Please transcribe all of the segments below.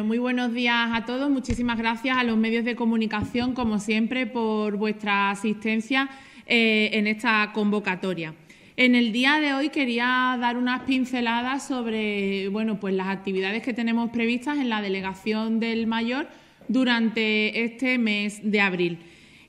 muy buenos días a todos. Muchísimas gracias a los medios de comunicación, como siempre, por vuestra asistencia eh, en esta convocatoria. En el día de hoy quería dar unas pinceladas sobre bueno, pues las actividades que tenemos previstas en la Delegación del Mayor durante este mes de abril.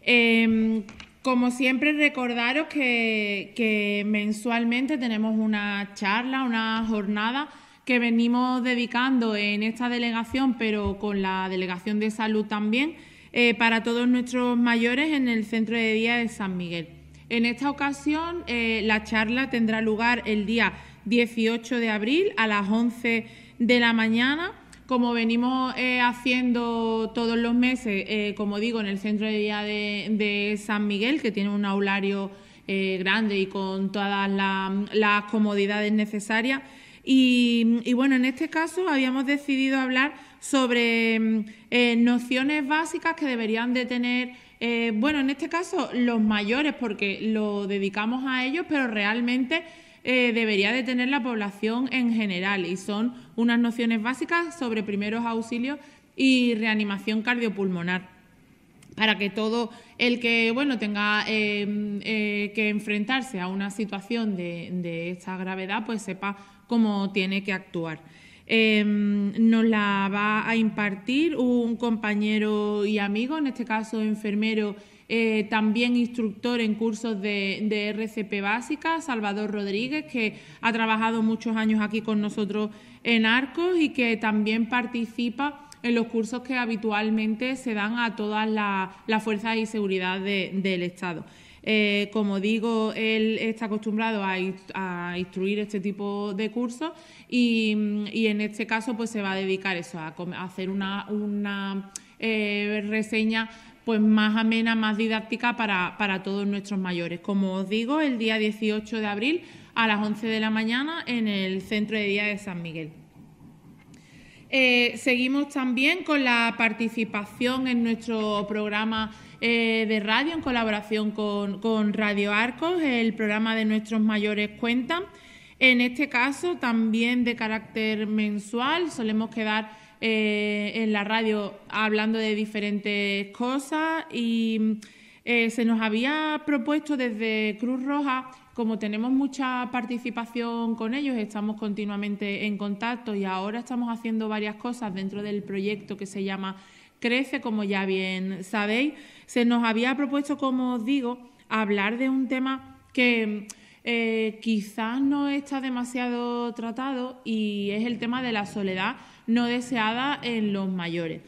Em, como siempre, recordaros que mensualmente tenemos una charla, una jornada que venimos dedicando en esta delegación, pero con la delegación de salud también, eh, para todos nuestros mayores en el centro de día de San Miguel. En esta ocasión, eh, la charla tendrá lugar el día 18 de abril a las 11 de la mañana. Como venimos eh, haciendo todos los meses, como digo, en el centro de día de, San Miguel, que tiene un aulario grande y con todas las comodidades necesarias, y, bueno, en este caso habíamos decidido hablar sobre mm, eh, nociones básicas que deberían de tener, eh, bueno, en este caso los mayores, porque lo dedicamos a ellos, pero realmente eh, debería de tener la población en general y son unas nociones básicas sobre primeros auxilios y reanimación cardiopulmonar para que todo el que bueno tenga mm, que enfrentarse a una situación de, de, esta gravedad pues sepa como tiene que actuar. Em, nos la va a impartir un compañero y amigo, en este caso enfermero, eh, también instructor en cursos de, RCP básica, Salvador Rodríguez, que ha trabajado muchos años aquí con nosotros en Arcos y que también participa en los cursos que habitualmente se dan a todas las fuerzas y seguridad del Estado. Eh, como digo, él está acostumbrado a, instruir este tipo de cursos y, en este caso pues se va a dedicar eso, a, hacer una, eh, reseña pues más amena, más didáctica para, todos nuestros mayores. Como os digo, el día 18 de abril a las 11 de la mañana en el Centro de Día de San Miguel. Eh, seguimos también con la participación en nuestro programa eh, de radio en colaboración con, Radio Arcos, el programa de Nuestros Mayores Cuentan. En este caso, también de carácter mensual, solemos quedar eh, en la radio hablando de diferentes cosas y eh, se nos había propuesto desde Cruz Roja, como tenemos mucha participación con ellos, estamos continuamente en contacto y ahora estamos haciendo varias cosas dentro del proyecto que se llama crece, como ya bien sabéis. Se nos había propuesto, como os digo, hablar de un tema que eh, quizás no está demasiado tratado y es el tema de la soledad no deseada en los mayores.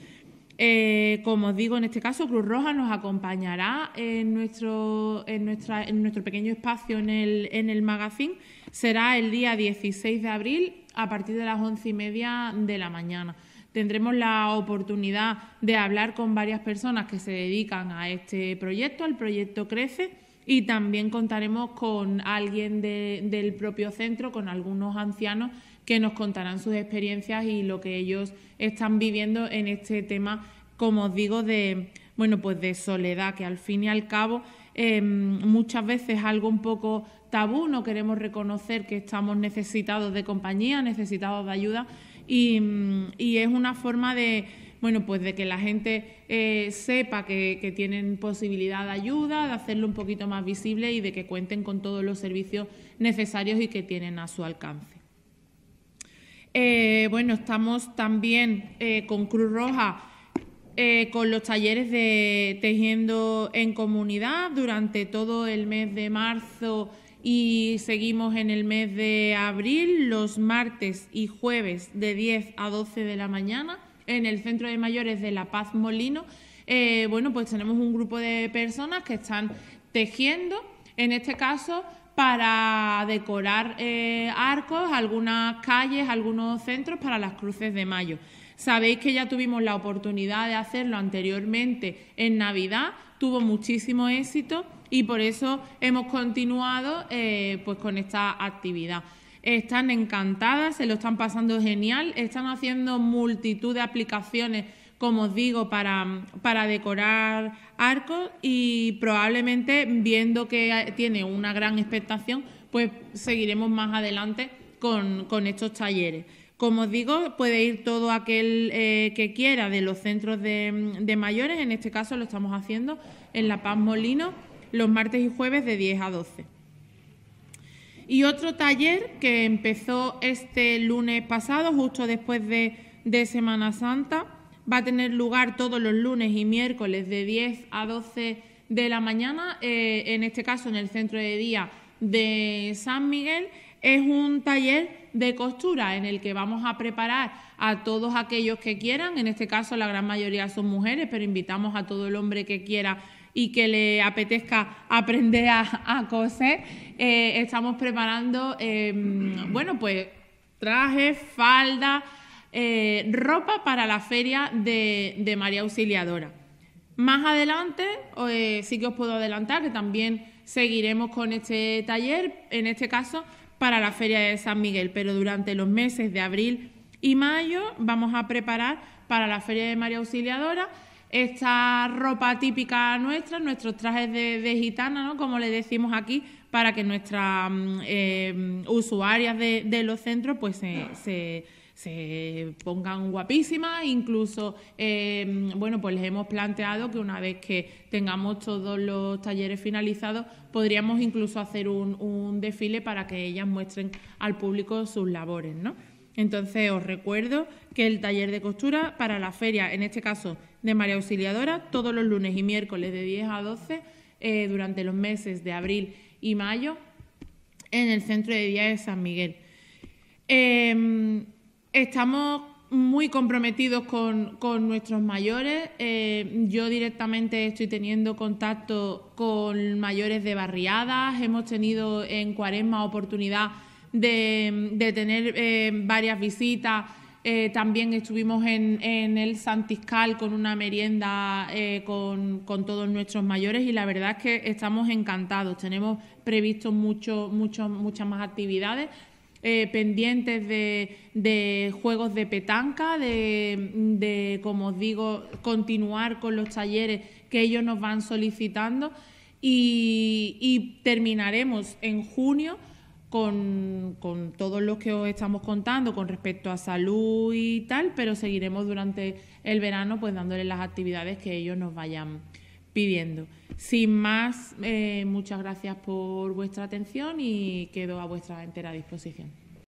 Eh, como os digo, en este caso Cruz Roja nos acompañará en nuestro, en nuestra, en nuestro pequeño espacio en el, en el magazine. Será el día 16 de abril a partir de las once y media de la mañana tendremos la oportunidad de hablar con varias personas que se dedican a este proyecto, al proyecto Crece. Y también contaremos con alguien del propio centro, con algunos ancianos que nos contarán sus experiencias y lo que ellos están viviendo en este tema, como os digo, de bueno, pues de soledad, que al fin y al cabo em, muchas veces algo un poco tabú, no queremos reconocer que estamos necesitados de compañía, necesitados de ayuda y, es una forma de, pues que la gente eh, sepa que, tienen posibilidad de ayuda, de hacerlo un poquito más visible y de que cuenten con todos los servicios necesarios y que tienen a su alcance. Eh, bueno, estamos también eh, con Cruz Roja. con los talleres de tejiendo en comunidad durante todo el mes de marzo y seguimos en el mes de abril, los martes y jueves de 10 a 12 de la mañana en el Centro de Mayores de La Paz Molino. Eh, bueno, pues tenemos un grupo de personas que están tejiendo, en este caso para decorar eh, arcos, algunas calles, algunos centros para las cruces de mayo. Sabéis que ya tuvimos la oportunidad de hacerlo anteriormente en Navidad, tuvo muchísimo éxito y por eso hemos continuado eh, pues con esta actividad. Están encantadas, se lo están pasando genial, están haciendo multitud de aplicaciones como os digo, para, decorar arcos y probablemente viendo que tiene una gran expectación, pues seguiremos más adelante con, con estos talleres. Como os digo, puede ir todo aquel eh, que quiera de los centros de, mayores, en este caso lo estamos haciendo en La Paz Molino los martes y jueves de 10 a 12. Y otro taller que empezó este lunes pasado, justo después de, Semana Santa, va a tener lugar todos los lunes y miércoles de 10 a 12 de la mañana, eh, en este caso en el centro de día de San Miguel. Es un taller de costura en el que vamos a preparar a todos aquellos que quieran, en este caso la gran mayoría son mujeres, pero invitamos a todo el hombre que quiera y que le apetezca aprender a, coser, eh, estamos preparando, em, bueno, pues trajes, falda, eh, ropa para la feria de, de María Auxiliadora. Más adelante, eh, sí que os puedo adelantar que también seguiremos con este taller, en este caso para la Feria de San Miguel, pero durante los meses de abril y mayo vamos a preparar para la Feria de María Auxiliadora esta ropa típica nuestra, nuestros trajes de, gitana, ¿no? como le decimos aquí, para que nuestras mm, eh, usuarias de, los centros pues se se pongan guapísimas. Incluso, em, bueno, pues les hemos planteado que una vez que tengamos todos los talleres finalizados, podríamos incluso hacer un, desfile para que ellas muestren al público sus labores, ¿no? Entonces os recuerdo que el taller de costura para la feria, en este caso de María Auxiliadora, todos los lunes y miércoles de 10 a 12 eh, durante los meses de abril y mayo en el Centro de Día de San Miguel. Em, Estamos muy comprometidos con, con nuestros mayores. Eh, yo directamente estoy teniendo contacto con mayores de barriadas. Hemos tenido en Cuaresma oportunidad de, de tener eh, varias visitas. Eh, también estuvimos en, en, el Santiscal con una merienda con, con, todos nuestros mayores y la verdad es que estamos encantados. Tenemos previsto mucho, mucho, muchas más actividades eh, pendientes de, juegos de petanca, de, como os digo, continuar con los talleres que ellos nos van solicitando y, terminaremos en junio. Con, con, todos los que os estamos contando con respecto a salud y tal, pero seguiremos durante el verano pues dándoles las actividades que ellos nos vayan, pidiendo. Sin más, eh, muchas gracias por vuestra atención y quedo a vuestra entera disposición.